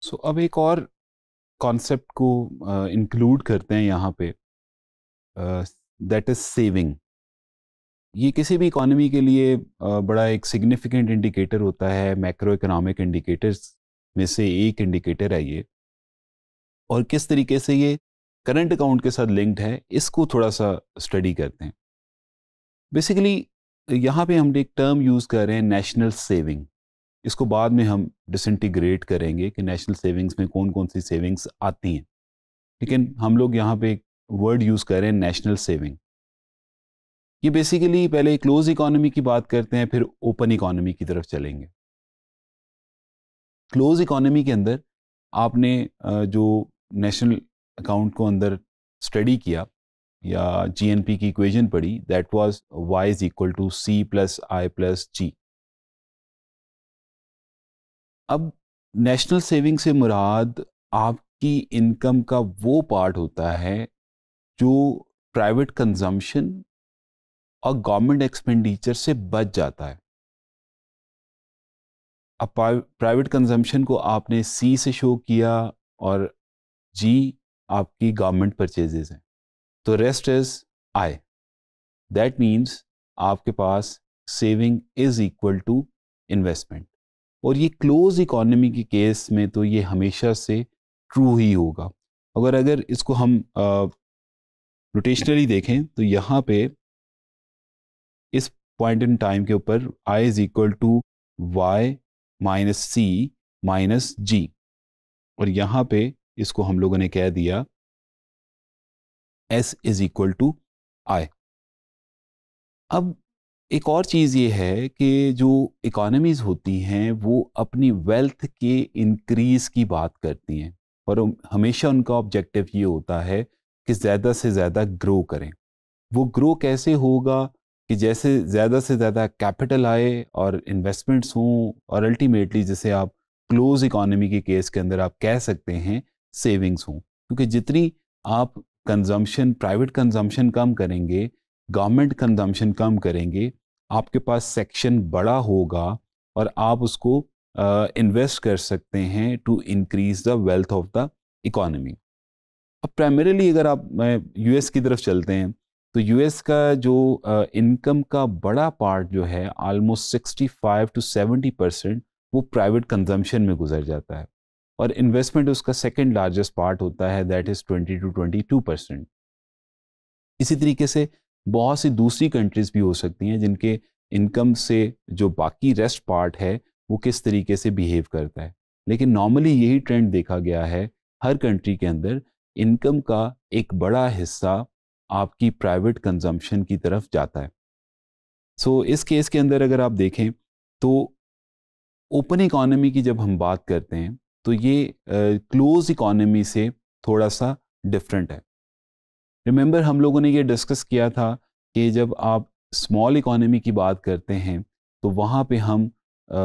सो so, अब एक और कॉन्सेप्ट को इंक्लूड uh, करते हैं यहाँ पे दैट इज़ सेविंग ये किसी भी इकोनॉमी के लिए uh, बड़ा एक सिग्निफिकेंट इंडिकेटर होता है मैक्रो इकोनॉमिक इंडिकेटर्स में से एक इंडिकेटर है ये और किस तरीके से ये करंट अकाउंट के साथ लिंक्ड है इसको थोड़ा सा स्टडी करते हैं बेसिकली यहाँ पे हम एक टर्म यूज़ कर रहे हैं नेशनल सेविंग इसको बाद में हम डिसइंटीग्रेट करेंगे कि नेशनल सेविंग्स में कौन कौन सी सेविंग्स आती हैं लेकिन हम लोग यहाँ पे एक वर्ड यूज़ कर रहे हैं नेशनल सेविंग ये बेसिकली पहले क्लोज इकोनॉमी की बात करते हैं फिर ओपन इकोनॉमी की तरफ चलेंगे क्लोज इकोनॉमी के अंदर आपने जो नेशनल अकाउंट को अंदर स्टडी किया या जीएनपी की इक्वेशन पढ़ी that was Y is equal to C plus I plus G अब नेशनल सेविंग से मुराद आपकी इनकम का वो पार्ट होता है जो प्राइवेट कंजम्पशन और गवर्नमेंट एक्सपेंडिचर से बच जाता है अब प्राइवेट कंजम्पशन को आपने सी से शो किया और जी आपकी गवर्नमेंट परचेजेज हैं तो rest is I that means आपके पास saving is equal to investment और ये क्लोज इकोनॉमी के केस में तो ये हमेशा से ट्रू ही होगा अगर अगर इसको हम रोटेशनली देखें तो यहाँ पे इस पॉइंट इन टाइम के ऊपर I is equal to Y minus C minus G और यहाँ पे इसको हम लोगों ने कह दिया S is equal to I अब एक और चीज़ ये है कि जो इकोनॉमीज़ होती हैं वो अपनी वेल्थ के इंक्रीज़ की बात करती हैं और हमेशा उनका ऑब्जेक्टिव ये होता है कि ज़्यादा से ज़्यादा ग्रो करें वो ग्रो कैसे होगा कि जैसे ज़्यादा से ज़्यादा कैपिटल आए और इन्वेस्टमेंट्स हों और अल्टीमेटली जैसे आप क्लोज इकोनॉमी के केस के अंदर आप कह सकते हैं सेविंग्स हों क्योंकि जितनी आप कंजम्पशन प्राइवेट कंजम्पशन कम करेंगे गवर्नमेंट कंजम्पशन कम करेंगे आपके पास सेक्शन बड़ा होगा और आप उसको इन्वेस्ट uh, कर सकते हैं to increase the wealth of the economy अब प्राइमरीली अगर आप यूएस की तरफ चलते हैं तो यूएस का जो इनकम uh, का बड़ा पार्ट जो है ऑलमोस्ट 65 टू 70 परसेंट वो प्राइवेट कंजम्पशन में गुजर जाता है और इन्वेस्टमेंट उसका सेकेंड लार्जेस्ट पार्ट होता है दैट इज़ 20 टू 22 परसेंट इसी तरीके से बहुत सी दूसरी कंट्रीज़ भी हो सकती हैं जिनके इनकम से जो बाकी रेस्ट पार्ट है वो किस तरीके से बिहेव करता है लेकिन नॉर्मली यही ट्रेंड देखा गया है हर कंट्री के अंदर इनकम का एक बड़ा हिस्सा आपकी प्राइवेट कंजम्पशन की तरफ जाता है सो so, इस केस के अंदर अगर आप देखें तो ओपन इकोनॉमी की जब हम बात करते हैं तो ये क्लोज uh, इकोनॉमी से थोड़ा सा डिफरेंट है रिमेंबर हम लोगों ने ये डिस्कस किया था कि जब आप स्मॉल इकोनॉमी की बात करते हैं तो वहाँ पे हम आ,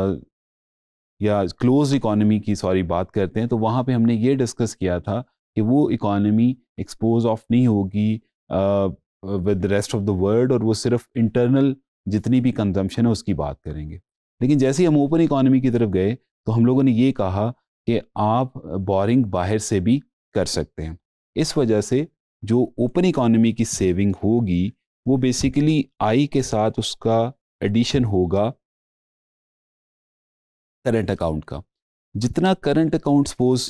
या क्लोज इकोनॉमी की सॉरी बात करते हैं तो वहाँ पे हमने ये डिस्कस किया था कि वो इकोनॉमी एक्सपोज ऑफ नहीं होगी with rest of the world और वो सिर्फ इंटरनल जितनी भी कंजम्पशन है उसकी बात करेंगे लेकिन जैसे ही हम ओपन इकोनॉमी की तरफ गए तो हम लोगों ने ये कहा कि आप बोरिंग बाहर से भी कर सकते हैं इस वजह से जो ओपन इकोनॉमी की सेविंग होगी वो बेसिकली आई के साथ उसका एडिशन होगा करंट अकाउंट का जितना करंट अकाउंट सपोज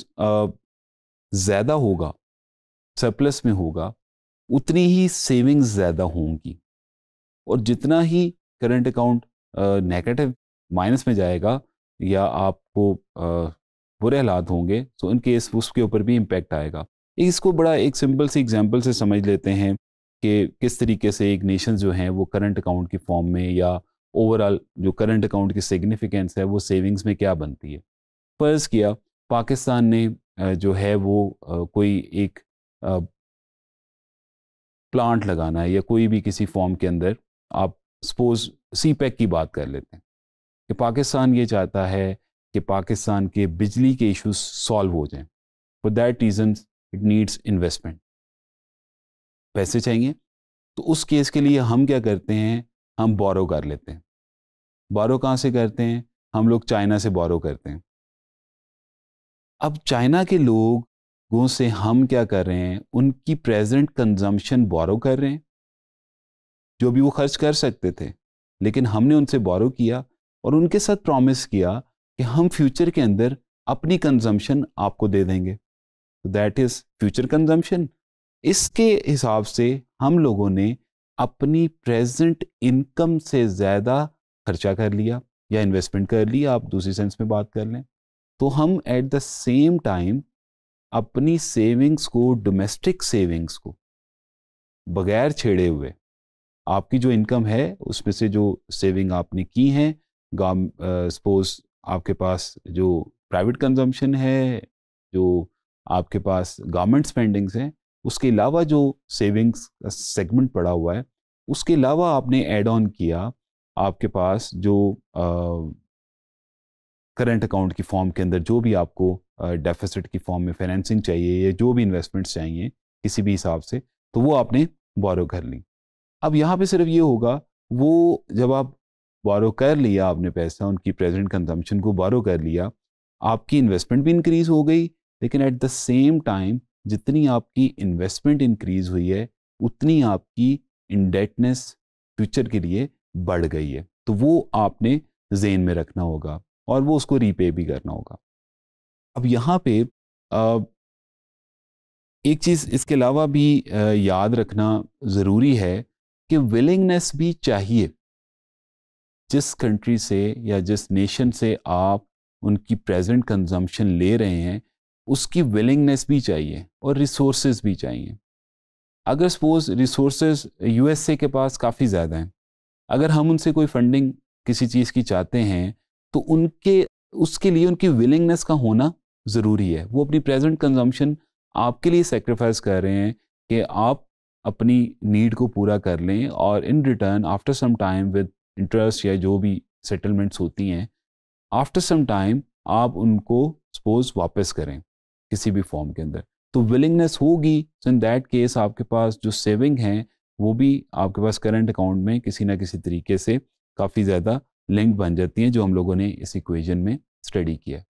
ज़्यादा होगा सरप्लस में होगा उतनी ही सेविंग्स ज़्यादा होंगी और जितना ही करंट अकाउंट नेगेटिव माइनस में जाएगा या आपको बुरे हालात होंगे सो इन केस उसके ऊपर भी इम्पेक्ट आएगा इसको बड़ा एक सिंपल सी एग्जाम्पल से समझ लेते हैं कि किस तरीके से एक नेशन जो है वो करंट अकाउंट की फॉर्म में या ओवरऑल जो करंट अकाउंट की सिग्निफिकेंस है वो सेविंग्स में क्या बनती है फ़र्ज़ किया पाकिस्तान ने जो है वो कोई एक प्लांट लगाना है या कोई भी किसी फॉर्म के अंदर आप सपोज सी पैक की बात कर लेते हैं कि पाकिस्तान ये चाहता है कि पाकिस्तान के बिजली के इश्यूज सॉल्व हो जाएं for that reason it needs investment पैसे चाहिए तो उस केस के लिए हम क्या करते हैं हम बोरो कर लेते हैं बोरो कहाँ से करते हैं हम लोग चाइना से बोरो करते हैं अब चाइना के लोगों से हम क्या कर रहे हैं उनकी प्रेजेंट कंजम्पशन बोरो कर रहे हैं जो भी वो खर्च कर सकते थे लेकिन हमने उनसे बोरो किया और उनके साथ प्रॉमिस किया कि हम फ्यूचर के अंदर अपनी कंजम्पशन आपको दे देंगे दैट इज़ फ्यूचर कंजम्पशन इसके हिसाब से हम लोगों ने अपनी प्रेजेंट इनकम से ज़्यादा खर्चा कर लिया या इन्वेस्टमेंट कर लिया आप दूसरी सेंस में बात कर लें तो हम एट द सेम टाइम अपनी सेविंग्स को डोमेस्टिक सेविंग्स को बगैर छेड़े हुए आपकी जो इनकम है उसमें से जो सेविंग आपने की है सपोज आपके पास जो प्राइवेट कंजम्पशन है जो आपके पास गवर्नमेंट स्पेंडिंग्स हैं उसके अलावा जो सेविंग्स का सेगमेंट पड़ा हुआ है उसके अलावा आपने एड ऑन किया आपके पास जो करंट अकाउंट की फॉर्म के अंदर जो भी आपको डेफिसिट की फॉर्म में फाइनेंसिंग चाहिए या जो भी इन्वेस्टमेंट्स चाहिए किसी भी हिसाब से तो वो आपने बोरो कर ली अब यहाँ पे सिर्फ ये होगा वो जब आप बोरो कर लिया आपने पैसा उनकी प्रेजेंट कंजम्पशन को बोरो कर लिया आपकी इन्वेस्टमेंट भी इंक्रीज़ हो गई लेकिन एट द सेम टाइम जितनी आपकी इन्वेस्टमेंट इंक्रीज हुई है उतनी आपकी इंडेटनेस फ्यूचर के लिए बढ़ गई है तो वो आपने जेन में रखना होगा और वो उसको रीपे भी करना होगा अब यहाँ पे एक चीज़ इसके अलावा भी याद रखना ज़रूरी है कि विलिंगनेस भी चाहिए जिस कंट्री से या जिस नेशन से आप उनकी प्रेजेंट कंजम्पशन ले रहे हैं उसकी विलिंगनेस भी चाहिए और रिसोर्सेज भी चाहिए अगर सपोज रिसोर्सेज यूएसए के पास काफ़ी ज़्यादा हैं अगर हम उनसे कोई फंडिंग किसी चीज़ की चाहते हैं तो उनके उसके लिए उनकी विलिंगनेस का होना ज़रूरी है वो अपनी प्रेजेंट कंजम्पशन आपके लिए सेक्रीफाइस कर रहे हैं कि आप अपनी नीड को पूरा कर लें और in return after some time with interest या जो भी सेटलमेंट्स होती हैं आफ्टर सम टाइम आप उनको सपोज वापस करें किसी भी फॉर्म के अंदर तो विलिंगनेस होगी सो इन दैट केस आपके पास जो सेविंग हैं वो भी आपके पास करंट अकाउंट में किसी ना किसी तरीके से काफ़ी ज़्यादा लिंक बन जाती हैं जो हम लोगों ने इस इक्वेजन में स्टडी किया